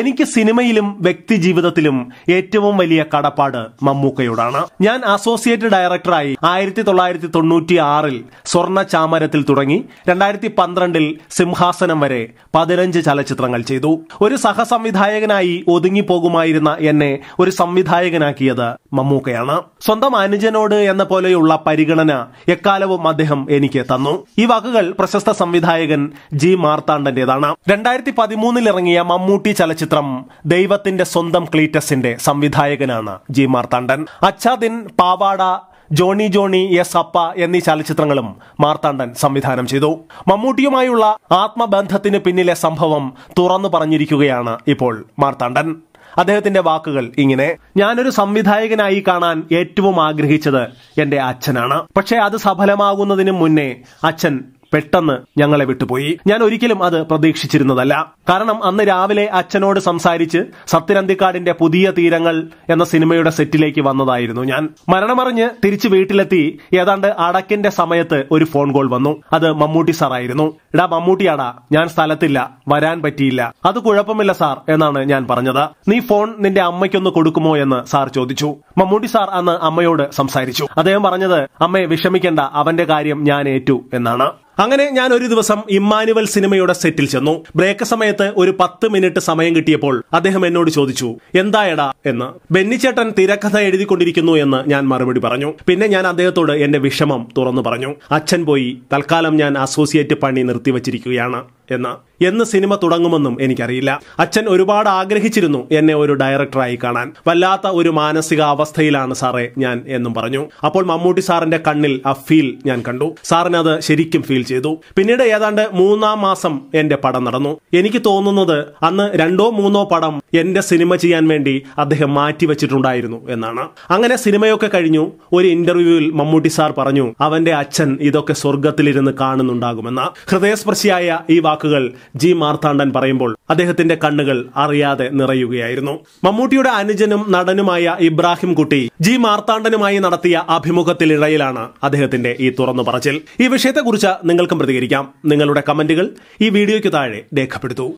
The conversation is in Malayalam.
എനിക്ക് സിനിമയിലും വ്യക്തി ജീവിതത്തിലും ഏറ്റവും വലിയ കടപ്പാട് മമ്മൂക്കയോടാണ് ഞാൻ അസോസിയേറ്റ് ഡയറക്ടറായി ആയിരത്തി തൊള്ളായിരത്തി തൊണ്ണൂറ്റി ആറിൽ സ്വർണ്ണ ചാമരത്തിൽ തുടങ്ങി രണ്ടായിരത്തി പന്ത്രണ്ടിൽ സിംഹാസനം വരെ പതിനഞ്ച് ചലച്ചിത്രങ്ങൾ ചെയ്തു ഒരു സഹസംവിധായകനായി ഒതുങ്ങിപ്പോകുമായിരുന്ന എന്നെ ഒരു സംവിധായകനാക്കിയത് മമ്മൂക്കയാണ് സ്വന്തം അനുജനോട് എന്ന പോലെയുള്ള പരിഗണന എക്കാലവും അദ്ദേഹം എനിക്ക് തന്നു ഈ വകകൾ പ്രശസ്ത സംവിധായകൻ ജി മാർത്താണ്ടന്റേതാണ് രണ്ടായിരത്തി പതിമൂന്നിൽ ഇറങ്ങിയ മമ്മൂട്ടി ചലച്ചിത്രം ചിത്രം ദൈവത്തിന്റെ സ്വന്തം ക്ലീറ്റസിന്റെ സംവിധായകനാണ് ജി മാർത്താണ്ഡൻ അച്ഛാദിൻ പാവാട ജോണി ജോണി എസ് അപ്പ എന്നീ ചലച്ചിത്രങ്ങളും മാർത്താണ്ഡൻ സംവിധാനം ചെയ്തു മമ്മൂട്ടിയുമായുള്ള ആത്മബന്ധത്തിന് പിന്നിലെ സംഭവം തുറന്നു പറഞ്ഞിരിക്കുകയാണ് ഇപ്പോൾ മാർത്താണ്ഡൻ അദ്ദേഹത്തിന്റെ വാക്കുകൾ ഇങ്ങനെ ഞാനൊരു സംവിധായകനായി കാണാൻ ഏറ്റവും ആഗ്രഹിച്ചത് എന്റെ അച്ഛനാണ് പക്ഷേ അത് സഫലമാകുന്നതിനും മുന്നേ അച്ഛൻ പെട്ടെന്ന് ഞങ്ങളെ വിട്ടുപോയി ഞാൻ ഒരിക്കലും അത് പ്രതീക്ഷിച്ചിരുന്നതല്ല കാരണം അന്ന് രാവിലെ അച്ഛനോട് സംസാരിച്ച് സത്യനന്തിക്കാടിന്റെ പുതിയ തീരങ്ങൾ എന്ന സിനിമയുടെ സെറ്റിലേക്ക് വന്നതായിരുന്നു ഞാൻ മരണമറിഞ്ഞ് തിരിച്ചു വീട്ടിലെത്തി ഏതാണ്ട് അടക്കിന്റെ സമയത്ത് ഒരു ഫോൺ കോൾ വന്നു അത് മമ്മൂട്ടി സാറായിരുന്നു എടാ മമ്മൂട്ടിയാടാ ഞാൻ സ്ഥലത്തില്ല വരാൻ പറ്റിയില്ല അത് കുഴപ്പമില്ല സാർ എന്നാണ് ഞാൻ പറഞ്ഞത് നീ ഫോൺ നിന്റെ അമ്മയ്ക്കൊന്ന് കൊടുക്കുമോ എന്ന് സാർ ചോദിച്ചു മമ്മൂട്ടി സാർ അന്ന് അമ്മയോട് സംസാരിച്ചു അദ്ദേഹം പറഞ്ഞത് അമ്മയെ വിഷമിക്കേണ്ട അവന്റെ കാര്യം ഞാൻ ഏറ്റു എന്നാണ് അങ്ങനെ ഞാൻ ഒരു ദിവസം ഇമ്മാനുവൽ സിനിമയുടെ സെറ്റിൽ ചെന്നു ബ്രേക്ക് സമയത്ത് ഒരു പത്ത് മിനിറ്റ് സമയം കിട്ടിയപ്പോൾ അദ്ദേഹം എന്നോട് ചോദിച്ചു എന്തായടാ എന്ന് ബെന്നിച്ചേട്ടൻ തിരക്കഥ എഴുതിക്കൊണ്ടിരിക്കുന്നു എന്ന് ഞാൻ മറുപടി പറഞ്ഞു പിന്നെ ഞാൻ അദ്ദേഹത്തോട് എന്റെ വിഷമം തുറന്നു പറഞ്ഞു അച്ഛൻ പോയി തൽക്കാലം ഞാൻ അസോസിയേറ്റ് പണി നിർത്തിവച്ചിരിക്കുകയാണ് എന്ന എന്ന് സിനിമ തുടങ്ങുമെന്നും എനിക്കറിയില്ല അച്ഛൻ ഒരുപാട് ആഗ്രഹിച്ചിരുന്നു എന്നെ ഒരു ഡയറക്ടറായി കാണാൻ വല്ലാത്ത ഒരു മാനസികാവസ്ഥയിലാണ് സാറേ ഞാൻ എന്നും പറഞ്ഞു അപ്പോൾ മമ്മൂട്ടി സാറിന്റെ കണ്ണിൽ ആ ഫീൽ ഞാൻ കണ്ടു സാറിന് അത് ശരിക്കും ഫീൽ ചെയ്തു പിന്നീട് ഏതാണ്ട് മൂന്നാം മാസം എന്റെ പടം നടന്നു എനിക്ക് തോന്നുന്നത് അന്ന് രണ്ടോ മൂന്നോ പടം എന്റെ സിനിമ ചെയ്യാൻ വേണ്ടി അദ്ദേഹം മാറ്റിവെച്ചിട്ടുണ്ടായിരുന്നു എന്നാണ് അങ്ങനെ സിനിമയൊക്കെ കഴിഞ്ഞു ഒരു ഇന്റർവ്യൂവിൽ മമ്മൂട്ടി സാർ പറഞ്ഞു അവന്റെ അച്ഛൻ ഇതൊക്കെ സ്വർഗത്തിലിരുന്ന് കാണുന്നുണ്ടാകുമെന്ന് ഹൃദയസ്പർശിയായ ഈ വാക്കുകൾ ജി മാർത്താണ്ഡൻ പറയുമ്പോൾ അദ്ദേഹത്തിന്റെ കണ്ണുകൾ അറിയാതെ നിറയുകയായിരുന്നു മമ്മൂട്ടിയുടെ അനുജനും നടനുമായ ഇബ്രാഹിം കുട്ടി ജി മാർത്താണ്ഡനുമായി നടത്തിയ അഭിമുഖത്തിനിടയിലാണ് അദ്ദേഹത്തിന്റെ ഈ തുറന്നു പറച്ചിൽ ഈ വിഷയത്തെക്കുറിച്ച് നിങ്ങൾക്കും പ്രതികരിക്കാം നിങ്ങളുടെ കമന്റുകൾ ഈ വീഡിയോയ്ക്ക് താഴെ രേഖപ്പെടുത്തൂ